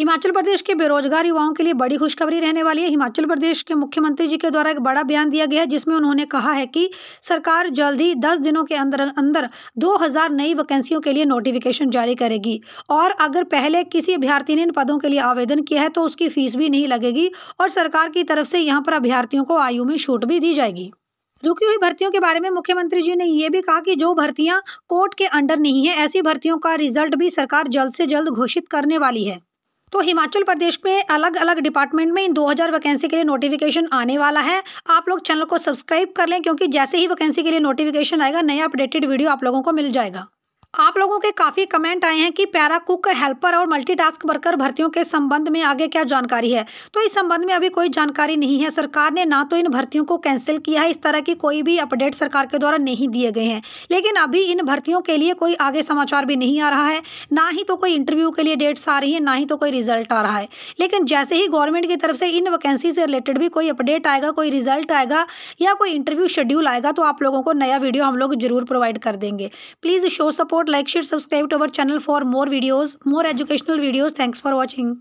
हिमाचल प्रदेश के बेरोजगार युवाओं के लिए बड़ी खुशखबरी रहने वाली है हिमाचल प्रदेश के मुख्यमंत्री जी के द्वारा एक बड़ा बयान दिया गया है जिसमें उन्होंने कहा है कि सरकार जल्द ही 10 दिनों के अंदर अंदर 2000 नई वैकेंसियों के लिए नोटिफिकेशन जारी करेगी और अगर पहले किसी अभ्यर्थी ने इन पदों के लिए आवेदन किया है तो उसकी फीस भी नहीं लगेगी और सरकार की तरफ से यहाँ पर अभ्यार्थियों को आयु में छूट भी दी जाएगी रुकी हुई भर्तियों के बारे में मुख्यमंत्री जी ने ये भी कहा कि जो भर्तियां कोर्ट के अंडर नहीं है ऐसी भर्तियों का रिजल्ट भी सरकार जल्द से जल्द घोषित करने वाली है तो हिमाचल प्रदेश में अलग अलग डिपार्टमेंट में इन 2000 वैकेंसी के लिए नोटिफिकेशन आने वाला है आप लोग चैनल को सब्सक्राइब कर लें क्योंकि जैसे ही वैकेंसी के लिए नोटिफिकेशन आएगा नया अपडेटेड वीडियो आप लोगों को मिल जाएगा आप लोगों के काफ़ी कमेंट आए हैं कि पैरा कुक हेल्पर और मल्टीटास्क वर्कर भर्तियों के संबंध में आगे क्या जानकारी है तो इस संबंध में अभी कोई जानकारी नहीं है सरकार ने ना तो इन भर्तियों को कैंसिल किया है इस तरह की कोई भी अपडेट सरकार के द्वारा नहीं दिए गए हैं लेकिन अभी इन भर्तियों के लिए कोई आगे समाचार भी नहीं आ रहा है ना ही तो कोई इंटरव्यू के लिए डेट्स आ रही है ना ही तो कोई रिजल्ट आ रहा है लेकिन जैसे ही गवर्नमेंट की तरफ से इन वैकेंसी से रिलेटेड भी कोई अपडेट आएगा कोई रिजल्ट आएगा या कोई इंटरव्यू शेड्यूल आएगा तो आप लोगों को नया वीडियो हम लोग जरूर प्रोवाइड कर देंगे please show support support like share subscribe to our channel for more videos more educational videos thanks for watching